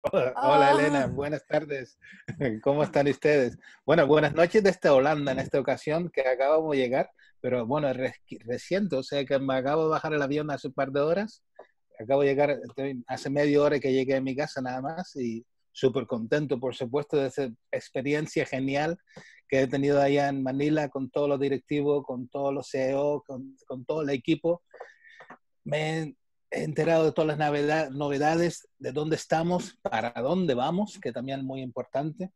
Hola, Elena, ah. buenas tardes. ¿Cómo están ustedes? Bueno, buenas noches desde Holanda en esta ocasión que acabamos de llegar, pero bueno, reciente, o sea que me acabo de bajar el avión hace un par de horas. Acabo de llegar, hace media hora que llegué a mi casa nada más y súper contento, por supuesto, de esa experiencia genial que he tenido allá en Manila con todos los directivos, con todos los CEO, con, con todo el equipo. Me, enterado de todas las novedades, de dónde estamos, para dónde vamos, que también es muy importante.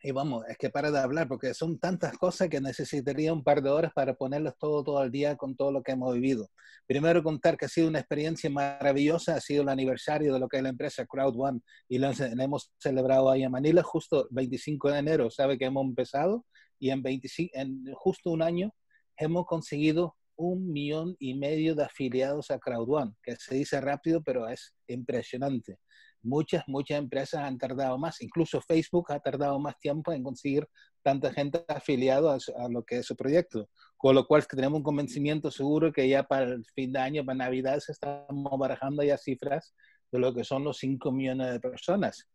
Y vamos, es que para de hablar, porque son tantas cosas que necesitaría un par de horas para ponerlas todo, todo al día con todo lo que hemos vivido. Primero contar que ha sido una experiencia maravillosa, ha sido el aniversario de lo que es la empresa Crowd One y lo, hemos celebrado ahí en Manila justo el 25 de enero, sabe que hemos empezado y en, 25, en justo un año hemos conseguido un millón y medio de afiliados a CrowdOne, que se dice rápido, pero es impresionante. Muchas, muchas empresas han tardado más, incluso Facebook ha tardado más tiempo en conseguir tanta gente afiliada a, lo que es su proyecto. Con lo cual tenemos un convencimiento seguro que ya para el fin de año, para Navidad, estamos barajando ya cifras de lo que son los 5 millones de personas.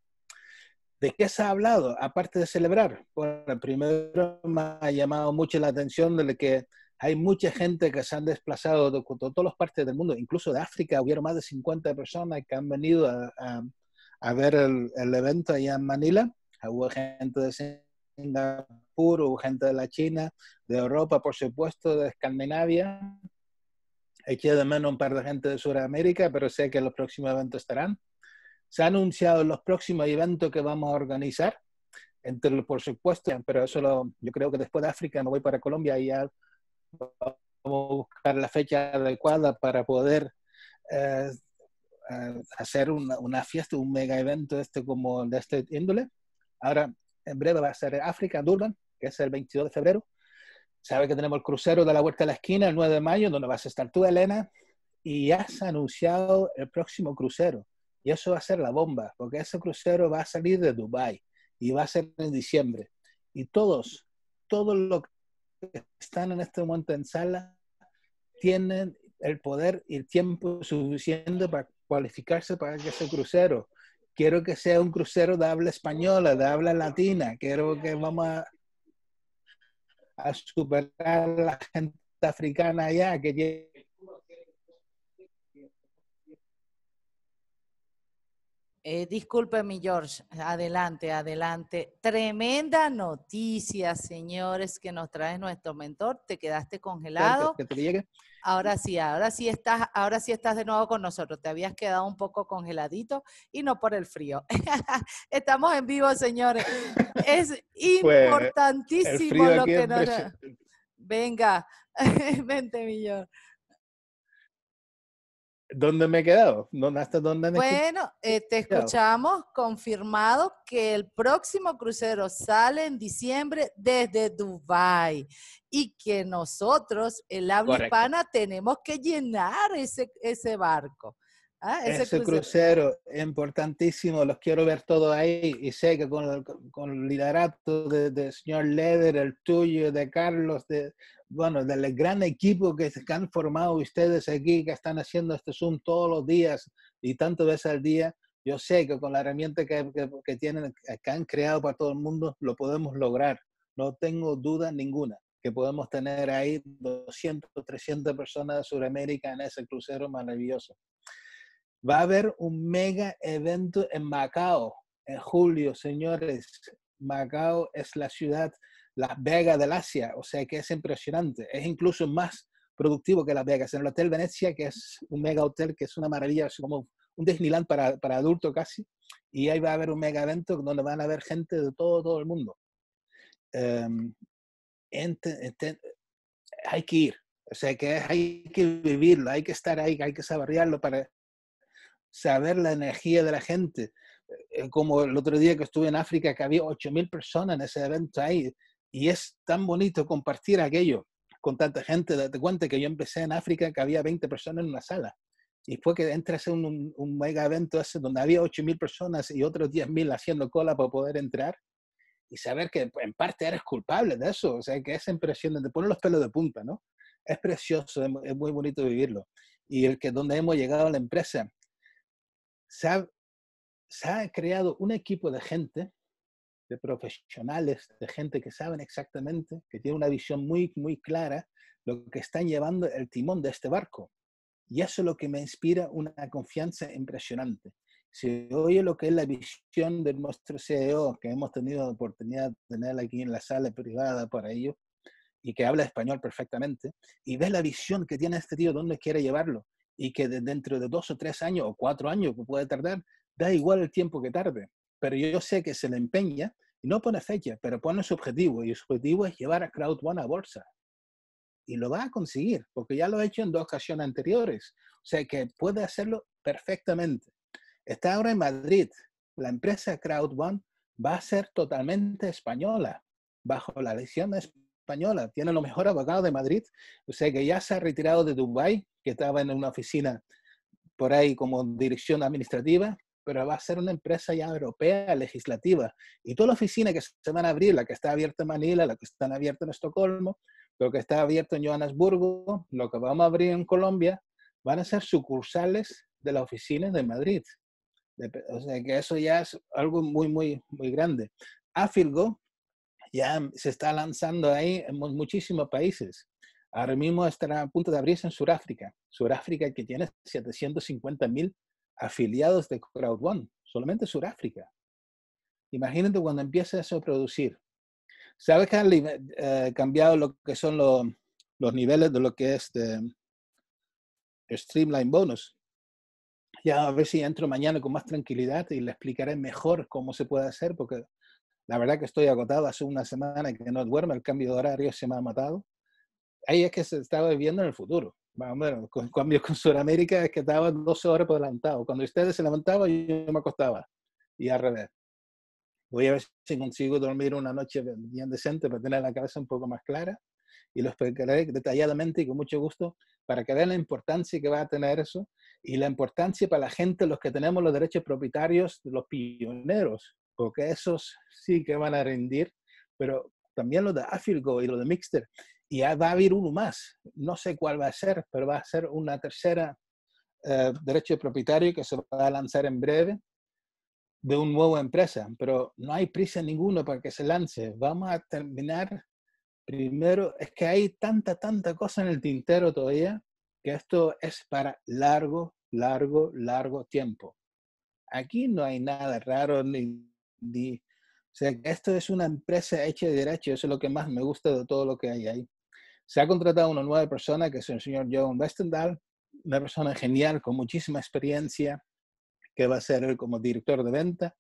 ¿De qué se ha hablado? Aparte de celebrar. Bueno, primero me ha llamado mucho la atención de que hay mucha gente que se han desplazado de, todas las partes del mundo, incluso de África, hubieron más de 50 personas que han venido a, ver el, evento allá en Manila. Hubo gente de Singapur, hubo gente de la China, de Europa, por supuesto, de Escandinavia. Eché de menos un par de gente de Sudamérica, pero sé que los próximos eventos estarán. Se han anunciado los próximos eventos que vamos a organizar, entre, por supuesto, pero eso yo creo que después de África me voy para Colombia y ya vamos a buscar la fecha adecuada para poder eh, eh, hacer una, una, fiesta, un mega evento este como de este índole. Ahora, en breve va a ser África, Durban, que es el 22 de febrero. Sabe que tenemos el crucero de la vuelta a la esquina el 9 de mayo, donde vas a estar tú, Elena, y has anunciado el próximo crucero. Y eso va a ser la bomba, porque ese crucero va a salir de Dubái y va a ser en diciembre. Y todos, todos los que están en este momento en sala tienen el poder y el tiempo suficiente para cualificarse para que ese crucero. Quiero que sea un crucero de habla española, de habla latina. Quiero que vamos a, superar a la gente africana allá, que Eh, disculpe, mi George, adelante, adelante. Tremenda noticia, señores, que nos trae nuestro mentor. Te quedaste congelado. Ahora sí, ahora sí estás, ahora sí estás de nuevo con nosotros. Te habías quedado un poco congeladito y no por el frío. Estamos en vivo, señores. Es pues, importantísimo lo que nos. Venga, vente, mi George. ¿Dónde me he quedado? ¿Hasta dónde me Bueno, eh, te escuchamos confirmado que el próximo crucero sale en diciembre desde Dubái y que nosotros, el habla hispana, tenemos que llenar ese, ese barco. ¿ah? ese, crucero. es importantísimo, los quiero ver todos ahí y sé que con, el liderato del señor Leder, el tuyo, de Carlos, de bueno, del gran equipo que, han formado ustedes aquí, que están haciendo este Zoom todos los días y tantas veces al día, yo sé que con la herramienta que, que, tienen, que han creado para todo el mundo, lo podemos lograr. No tengo duda ninguna que podemos tener ahí 200, 300 personas de Sudamérica en ese crucero maravilloso. Va a haber un mega evento en Macao en julio, señores. Macao es la ciudad las Vegas del Asia, o sea que es impresionante, es incluso más productivo que Las Vegas. En el Hotel Venecia, que es un mega hotel, que es una maravilla, es como un Disneyland para, para adultos casi, y ahí va a haber un mega evento donde van a haber gente de todo, todo el mundo. Em, hay que ir, o sea que hay que vivirlo, hay que estar ahí, hay que saborearlo para saber la energía de la gente. Eh, como el otro día que estuve en África, que había 8.000 personas en ese evento ahí, y es tan bonito compartir aquello con tanta gente. Date cuenta que yo empecé en África que había 20 personas en una sala. Y fue que entras en un, mega evento ese donde había 8.000 personas y otros 10.000 haciendo cola para poder entrar. Y saber que pues, en parte eres culpable de eso. O sea, que esa impresión te ponen los pelos de punta, ¿no? Es precioso, es, muy bonito vivirlo. Y el que donde hemos llegado a la empresa, se ha creado un equipo de gente de profesionales, de gente que saben exactamente, que tiene una visión muy, muy clara, lo que están llevando el timón de este barco. Y eso es lo que me inspira una confianza impresionante. Si oye lo que es la visión de nuestro CEO, que hemos tenido la oportunidad de tener aquí en la sala privada para ello, y que habla español perfectamente, y ve la visión que tiene este tío, dónde quiere llevarlo, y que dentro de dos o tres años o cuatro años que puede tardar, da igual el tiempo que tarde, pero yo sé que se le empeña y no pone fecha, pero pone su objetivo y su objetivo es llevar a Crowd One a bolsa. Y lo va a conseguir, porque ya lo ha hecho en dos ocasiones anteriores. O sea que puede hacerlo perfectamente. Está ahora en Madrid. La empresa Crowd One va a ser totalmente española, bajo la lección española. Tiene lo mejor abogado de Madrid. O sea que ya se ha retirado de Dubái, que estaba en una oficina por ahí como dirección administrativa, pero va a ser una empresa ya europea legislativa. Y toda la oficina que se van a abrir, la que está abierta en Manila, la que está abierta en Estocolmo, lo que está abierto en Johannesburgo, lo que vamos a abrir en Colombia, van a ser sucursales de la oficina de Madrid. o sea que eso ya es algo muy, muy, muy grande. Afilgo ya se está lanzando ahí en muchísimos países. Ahora mismo estará a punto de abrirse en Sudáfrica. Sudáfrica que tiene 750 mil afiliados de Crowd One, solamente Sudáfrica. Imagínate cuando empiece eso a producir. ¿Sabes que han eh, cambiado lo que son los niveles de lo que es de, Streamline Bonus? Ya a ver si entro mañana con más tranquilidad y le explicaré mejor cómo se puede hacer, porque la verdad que estoy agotado hace una semana que no duermo, el cambio de horario se me ha matado. Ahí es que se estaba viviendo en el futuro bueno, con, cambio con Sudamérica que estaba 12 horas por adelantado. Cuando ustedes se levantaban, yo me acostaba. Y al revés. Voy a ver si consigo dormir una noche bien decente para tener la cabeza un poco más clara. Y los explicaré detalladamente y con mucho gusto para que vean la importancia que va a tener eso y la importancia para la gente, los que tenemos los derechos propietarios, los pioneros, porque esos sí que van a rendir, pero también los de Afilgo y los de Mixter, y va a haber uno más. No sé cuál va a ser, pero va a ser una tercera eh, derecho de propietario que se va a lanzar en breve de una nueva empresa, pero no hay prisa ninguna para que se lance. Vamos a terminar primero, es que hay tanta, tanta cosa en el tintero todavía que esto es para largo, largo, largo tiempo. Aquí no hay nada raro ni... ni o sea, esto es una empresa hecha de derecho, eso es lo que más me gusta de todo lo que hay ahí. Se ha contratado una nueva persona que es el señor John Westendal, una persona genial con muchísima experiencia, que va a ser él como director de venta,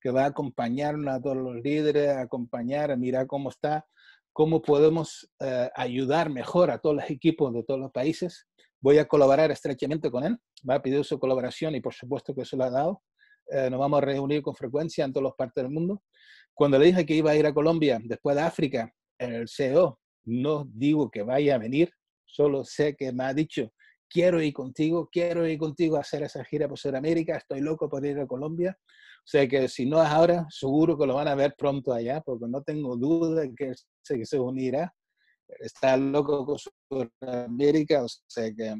que va a acompañar a todos los líderes, acompañar, a mirar cómo está, cómo podemos eh, ayudar mejor a todos los equipos de todos los países. Voy a colaborar estrechamente con él, va a pedir su colaboración y por supuesto que se lo ha dado. Eh, nos vamos a reunir con frecuencia en todas las partes del mundo. Cuando le dije que iba a ir a Colombia, después de África, el CEO no digo que vaya a venir, solo sé que me ha dicho, quiero ir contigo, quiero ir contigo a hacer esa gira por Sudamérica, estoy loco por ir a Colombia. sé que si no es ahora, seguro que lo van a ver pronto allá, porque no tengo duda que se, que se unirá. Está loco con Sudamérica, o sea que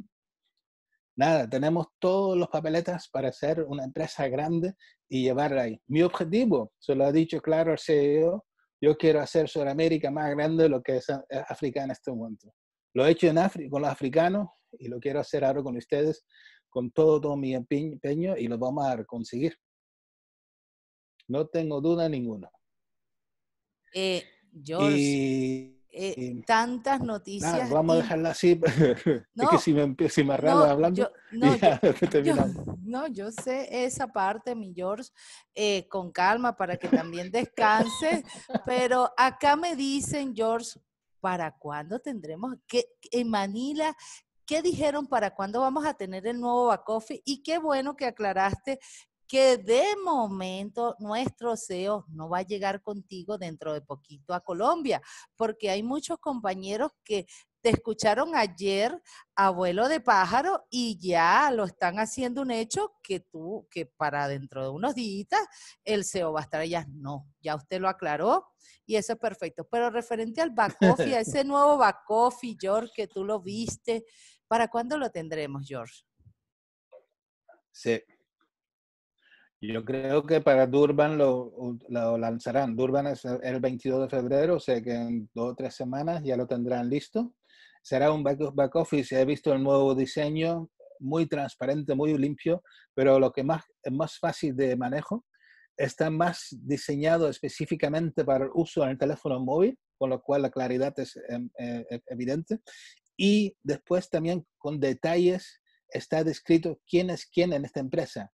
nada, tenemos todos los papeletas para ser una empresa grande y llevarla ahí. Mi objetivo, se lo ha dicho claro al CEO, yo quiero hacer Sudamérica más grande de lo que es eh, África en este momento. Lo he hecho en África, con los africanos y lo quiero hacer ahora con ustedes, con todo, todo mi empeño y lo vamos a conseguir. No tengo duda ninguna. Eh, Y tantas noticias. vamos a dejarla así. No, que si me, si me hablando, no, yo, sé esa parte, mi George, eh, con calma para que también descanse. pero acá me dicen, George, ¿para cuándo tendremos? que en Manila, ¿Qué dijeron para cuándo vamos a tener el nuevo bakofi Y qué bueno que aclaraste que de momento nuestro CEO no va a llegar contigo dentro de poquito a Colombia, porque hay muchos compañeros que te escucharon ayer, abuelo de pájaro, y ya lo están haciendo un hecho que tú, que para dentro de unos días el CEO va a estar allá. No, ya usted lo aclaró y eso es perfecto. Pero referente al back a ese nuevo Bacofi, George, que tú lo viste, ¿para cuándo lo tendremos, George? Sí. Yo creo que para Durban lo, lanzarán. Durban es el 22 de febrero, o sea que en dos o tres semanas ya lo tendrán listo. Será un back, office. He visto el nuevo diseño, muy transparente, muy limpio, pero lo que más, es más fácil de manejo está más diseñado específicamente para el uso en el teléfono móvil, con lo cual la claridad es em, eh, e, evidente. Y después también con detalles está descrito quién es quién en esta empresa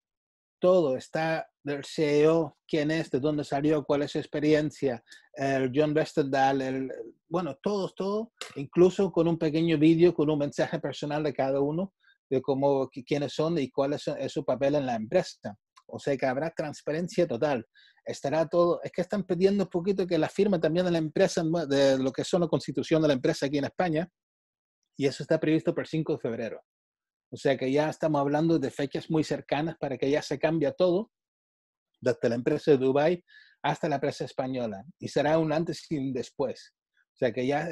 todo está del CEO, quién es, de dónde salió, cuál es su experiencia, el John Westendal, el, bueno, todos, todo, incluso con un pequeño vídeo, con un mensaje personal de cada uno, de cómo, quiénes son y cuál es su, papel en la empresa. O sea que habrá transparencia total. Estará todo, es que están pidiendo un poquito que la firma también de la empresa, de lo que son la constitución de la empresa aquí en España, y eso está previsto para el 5 de febrero. O sea que ya estamos hablando de fechas muy cercanas para que ya se cambie todo, desde la empresa de Dubai hasta la empresa española. Y será un antes y un después. O sea que ya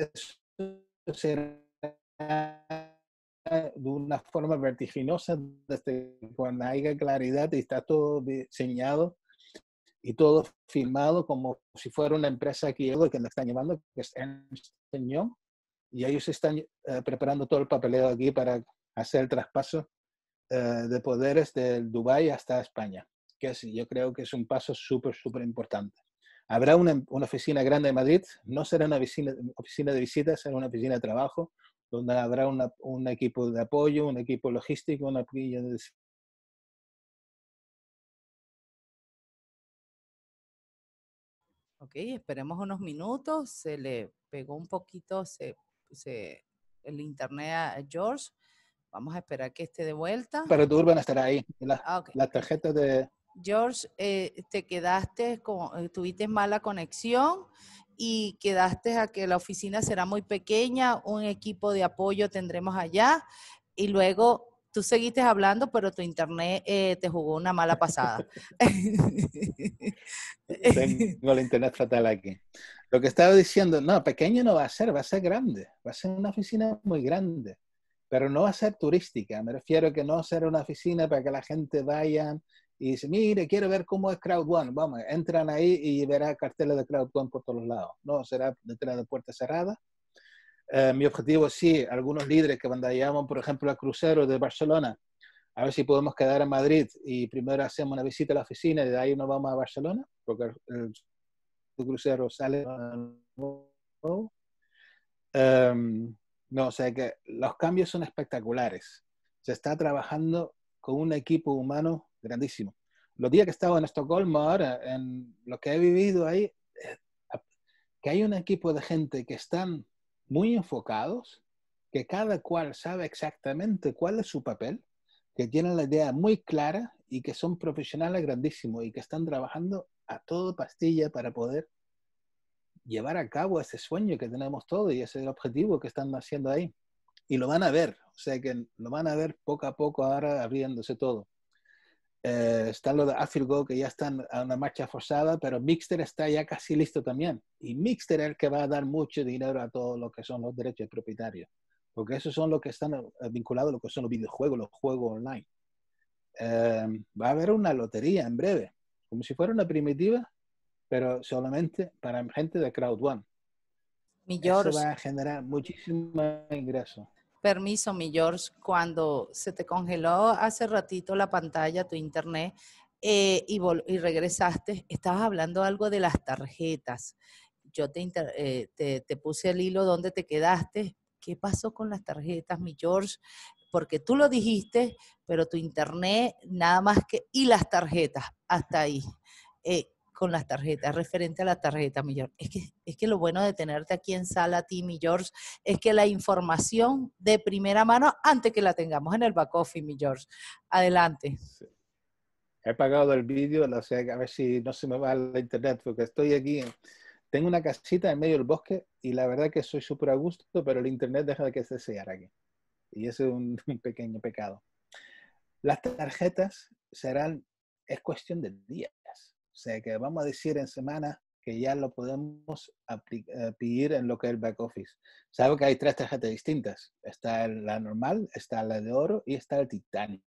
será de una forma vertiginosa desde cuando haya claridad y está todo diseñado y todo firmado, como si fuera una empresa que que nos están llevando, que es Ernst y ellos están eh, preparando todo el papeleo aquí para hacer el traspaso eh, de poderes del Dubái hasta España, que sí yo creo que es un paso súper, súper importante. Habrá una, una, oficina grande en Madrid, no será una oficina, de visitas, será una oficina de trabajo, donde habrá un equipo de apoyo, un equipo logístico, una de Ok, esperemos unos minutos. Se le pegó un poquito se, se, el internet a George. Vamos a esperar que esté de vuelta. Pero urbana estará ahí. La, ah, de... George, eh, te quedaste, con, eh, tuviste mala conexión y quedaste a que la oficina será muy pequeña, un equipo de apoyo tendremos allá y luego tú seguiste hablando, pero tu internet eh, te jugó una mala pasada. Tengo el internet fatal aquí. Lo que estaba diciendo, no, pequeño no va a ser, va a ser grande, va a ser una oficina muy grande pero no ser turística, me refiero a que no hacer una oficina para que la gente vaya y dice, mire, quiero ver cómo es Crowd One, vamos, entran ahí y verá carteles de Crowd One por todos lados, no, será detrás de puertas cerradas. Eh, mi objetivo es sí, algunos líderes que vendan por ejemplo, a cruceros de Barcelona, a ver si podemos quedar en Madrid y primero hacemos una visita a la oficina y de ahí nos vamos a Barcelona, porque el, crucero sale. Um, no, o sea que los cambios son espectaculares. Se está trabajando con un equipo humano grandísimo. Los días que he estado en Estocolmo ahora, en lo que he vivido ahí, eh, que hay un equipo de gente que están muy enfocados, que cada cual sabe exactamente cuál es su papel, que tienen la idea muy clara y que son profesionales grandísimos y que están trabajando a todo pastilla para poder llevar a cabo ese sueño que tenemos todos y ese el objetivo que están haciendo ahí. Y lo van a ver, o sea que lo van a ver poco a poco ahora abriéndose todo. Eh, está lo de AfilGo que ya están a una marcha forzada, pero Mixter está ya casi listo también. Y Mixter es el que va a dar mucho dinero a todo lo que son los derechos propietarios. porque esos son los que están eh, vinculados a lo que son los videojuegos, los juegos online. Eh, va a haber una lotería en breve, como si fuera una primitiva, pero solamente para gente de Crowd One. Mi George, va a generar muchísimo ingreso. Permiso, mi George, cuando se te congeló hace ratito la pantalla, tu internet, eh, y, y, regresaste, estabas hablando algo de las tarjetas. Yo eh, te, te, puse el hilo donde te quedaste. ¿Qué pasó con las tarjetas, mi George? Porque tú lo dijiste, pero tu internet nada más que... Y las tarjetas, hasta ahí. Eh, con las tarjetas, referente a la tarjeta, mi George. Es que, lo bueno de tenerte aquí en sala, ti, George, es que la información de primera mano antes que la tengamos en el back office, mi George. Adelante. He pagado el vídeo, o sea, a ver si no se me va la internet, porque estoy aquí. tengo una casita en medio del bosque y la verdad que soy súper a gusto, pero el internet deja de que se sellara aquí. Y ese es un, pequeño pecado. Las tarjetas serán, es cuestión del día sea que vamos a decir en semana que ya lo podemos eh, pedir en lo que es el back office. Sabe que hay tres tarjetas distintas. Está la normal, está la de oro y está el titanio.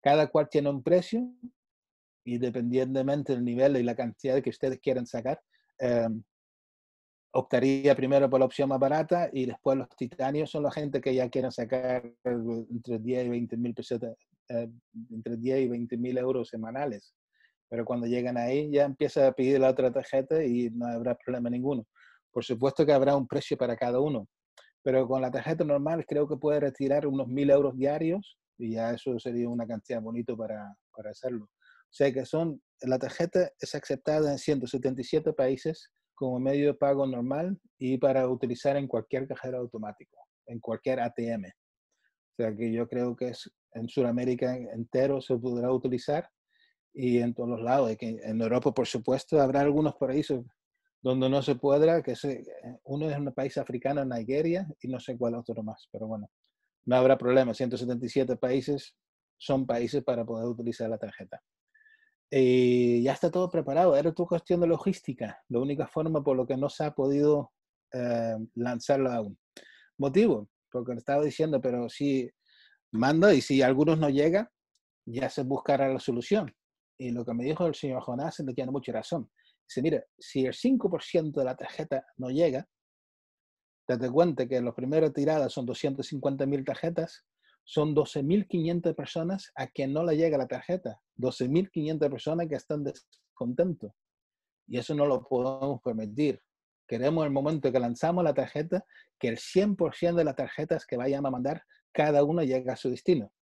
Cada cual tiene un precio y dependientemente del nivel y la cantidad que ustedes quieran sacar, em, optaría primero por la opción más barata y después los titanios son la gente que ya quieren sacar entre 10 y 20 mil eh, entre 10 y 20 mil euros semanales. Pero cuando llegan ahí ya empieza a pedir la otra tarjeta y no habrá problema ninguno. Por supuesto que habrá un precio para cada uno, pero con la tarjeta normal creo que puede retirar unos mil euros diarios y ya eso sería una cantidad bonito para, hacerlo. O sea que son, la tarjeta es aceptada en 177 países como medio de pago normal y para utilizar en cualquier cajero automático, en cualquier ATM. O sea que yo creo que en Sudamérica entero se podrá utilizar y en todos los lados. en Europa, por supuesto, habrá algunos paraísos donde no se podrá, que se, eh, uno es un país africano, Nigeria, y no sé cuál otro más, pero bueno, no habrá problema. 177 países son países para poder utilizar la tarjeta. Y ya está todo preparado, era tu cuestión de logística, la única forma por lo que no se ha podido eh, lanzarlo aún. Motivo, porque estaba diciendo, pero si manda y si algunos no llega, ya se buscará la solución y lo que me dijo el señor Jonás le tiene mucha razón. Dice, mira, si el 5% de la tarjeta no llega, date cuenta que las primeras tiradas son 250.000 tarjetas, son 12.500 personas a quien no le llega la tarjeta, 12.500 personas que están descontentos. Y eso no lo podemos permitir. Queremos el momento que lanzamos la tarjeta, que el 100% de las tarjetas que vayan a mandar, cada uno llega a su destino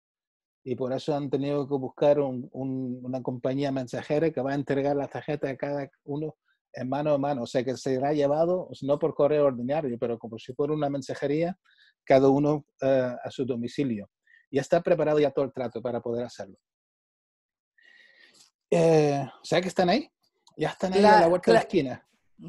y por eso han tenido que buscar una compañía mensajera que va a entregar la tarjeta a cada uno en mano a mano. O sea que será llevado, no por correo ordinario, pero como si fuera una mensajería, cada uno eh, a su domicilio. Y está preparado ya todo el trato para poder hacerlo. Eh, o sea que están ahí, ya están ahí a la vuelta de la esquina.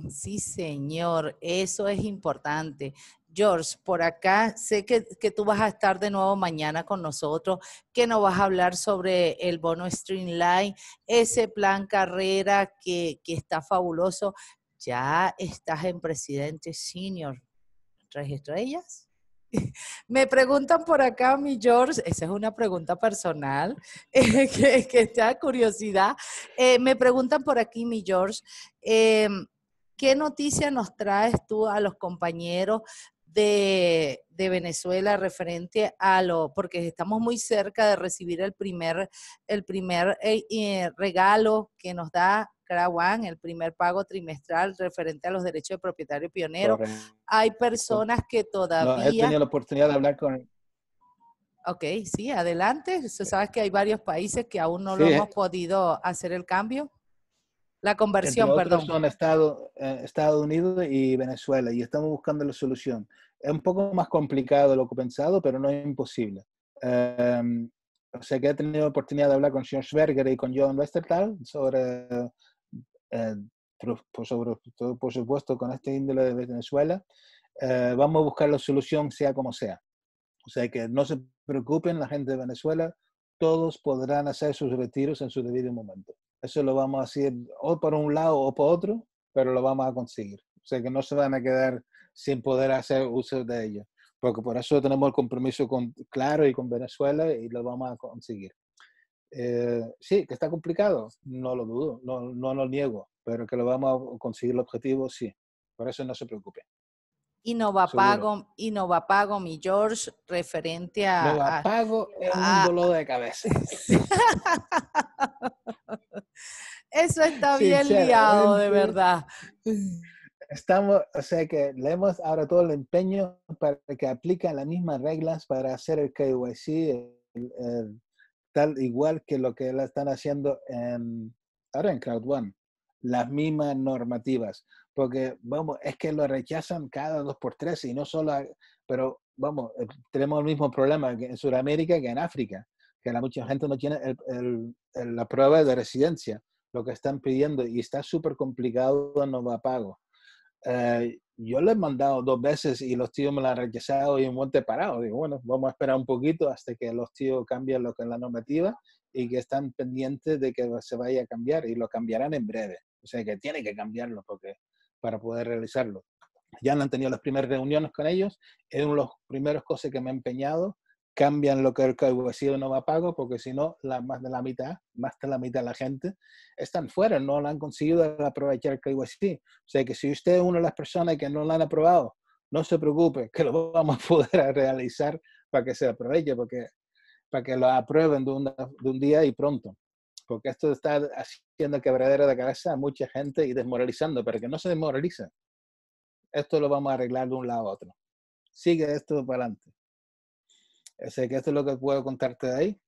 Sí, señor, eso es importante. George, por acá sé que, tú vas a estar de nuevo mañana con nosotros, que nos vas a hablar sobre el bono Streamline, ese plan carrera que, está fabuloso. Ya estás en presidente senior. ¿Registro ellas? Me preguntan por acá, mi George, esa es una pregunta personal, que, está curiosidad. Eh, me preguntan por aquí, mi George, eh, ¿qué noticia nos traes tú a los compañeros de, Venezuela referente a lo, porque estamos muy cerca de recibir el primer, el primer eh, regalo que nos da Crawan, el primer pago trimestral referente a los derechos de propietario pionero. Hay personas que todavía... No, he tenido la oportunidad de hablar con... él. Ok, sí, adelante. Sabes que hay varios países que aún no lo hemos eh. podido hacer el cambio. La conversión, perdón. Son Estado, eh, Estados Unidos y Venezuela y estamos buscando la solución. Es un poco más complicado lo que he pensado, pero no es imposible. Em, o sea que he tenido oportunidad de hablar con John Schwerger y con John Westertal sobre, eh, por, sobre todo, por supuesto, con este índole de Venezuela. Eh, vamos a buscar la solución sea como sea. O sea que no se preocupen la gente de Venezuela, todos podrán hacer sus retiros en su debido momento. Eso lo vamos a hacer o por un lado o por otro, pero lo vamos a conseguir. O sea que no se van a quedar sin poder hacer uso de ello, porque por eso tenemos el compromiso con, claro y con Venezuela y lo vamos a conseguir. Eh, sí, que está complicado, no lo dudo, no, no lo niego, pero que lo vamos a conseguir el objetivo, sí. Por eso no se preocupen. a pago mi George, referente a... pago, es un dolor de cabeza. Eso está bien liado, de verdad. Estamos, o sea que le hemos ahora todo el empeño para que apliquen las mismas reglas para hacer el KYC, tal igual que lo que la están haciendo en, ahora en crowd One, las mismas normativas, porque vamos, es que lo rechazan cada dos por tres y no solo, pero vamos, eh, tenemos el mismo problema en Sudamérica que en África que la mucha gente no tiene la prueba de residencia, lo que están pidiendo, y está súper complicado, no va a pago. Eh, yo le he mandado dos veces y los tíos me la han rechazado y en monte parado. Digo, bueno, vamos a esperar un poquito hasta que los tíos cambien lo que es la normativa y que están pendientes de que se vaya a cambiar y lo cambiarán en breve. O sea que tiene que cambiarlo porque, para poder realizarlo. Ya han tenido las primeras reuniones con ellos, es una de las primeras cosas que me he empeñado cambian lo que el sido no va a pago, porque si no, la, más de la mitad, más de la mitad de la gente están fuera, no lo han conseguido aprovechar el KYC. O sea que si usted es una de las personas que no lo han aprobado, no se preocupe, que lo vamos a poder realizar para que se aproveche, porque, para que lo aprueben de, un día y pronto. Porque esto está haciendo quebradera de cabeza a mucha gente y desmoralizando, pero que no se desmoralice Esto lo vamos a arreglar de un lado a otro. Sigue esto para adelante. Así que eso es lo que puedo contarte de ahí.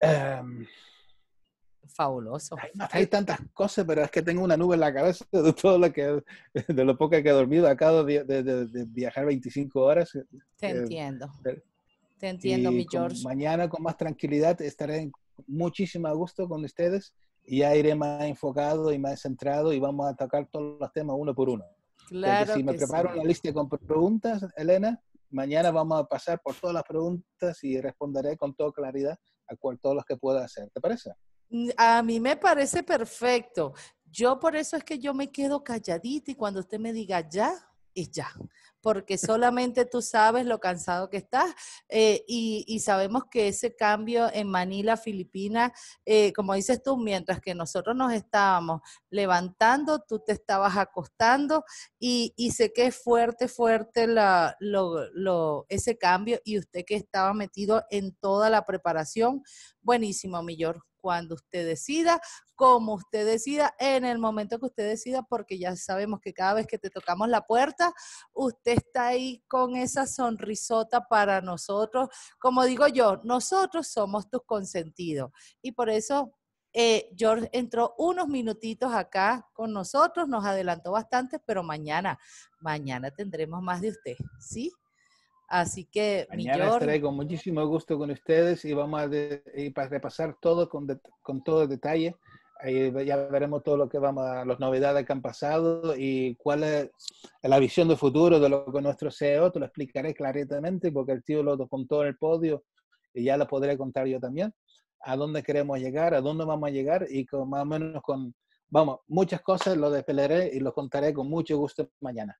Em, Fabuloso. Hay, tantas cosas, pero es que tengo una nube en la cabeza de todo lo que, de lo poco que he dormido. Acabo de, de, viajar 25 horas. Te eh, entiendo. Eh, Te entiendo, mi George. mañana con más tranquilidad estaré en muchísimo gusto con ustedes y ya iré más enfocado y más centrado y vamos a atacar todos los temas uno por uno. Claro. si me preparo la una lista con preguntas, Elena, mañana vamos a pasar por todas las preguntas y responderé con toda claridad a cual, todos los que pueda hacer. ¿Te parece? A mí me parece perfecto. Yo por eso es que yo me quedo calladita y cuando usted me diga ya, es ya porque solamente tú sabes lo cansado que estás eh, y, sabemos que ese cambio en Manila, Filipinas, eh, como dices tú, mientras que nosotros nos estábamos levantando, tú te estabas acostando y, sé que es fuerte, fuerte ese cambio y usted que estaba metido en toda la preparación, buenísimo, mi George, cuando usted decida, como usted decida, en el momento que usted decida, porque ya sabemos que cada vez que te tocamos la puerta, usted está ahí con esa sonrisota para nosotros. Como digo yo, nosotros somos tus consentidos. Y por eso eh, George entró unos minutitos acá con nosotros, nos adelantó bastante, pero mañana, mañana tendremos más de usted, ¿sí? Así que, mañana mi George... estaré con muchísimo gusto con ustedes y vamos a, repasar todo con, con todo detalle Ahí ya veremos todo lo que vamos a las novedades que han pasado y cuál es la visión de futuro de lo que nuestro CEO, te lo explicaré claramente porque el tío lo contó en el podio y ya lo podré contar yo también. A dónde queremos llegar, a dónde vamos a llegar y con, más o menos con, vamos, muchas cosas lo desvelaré y lo contaré con mucho gusto mañana.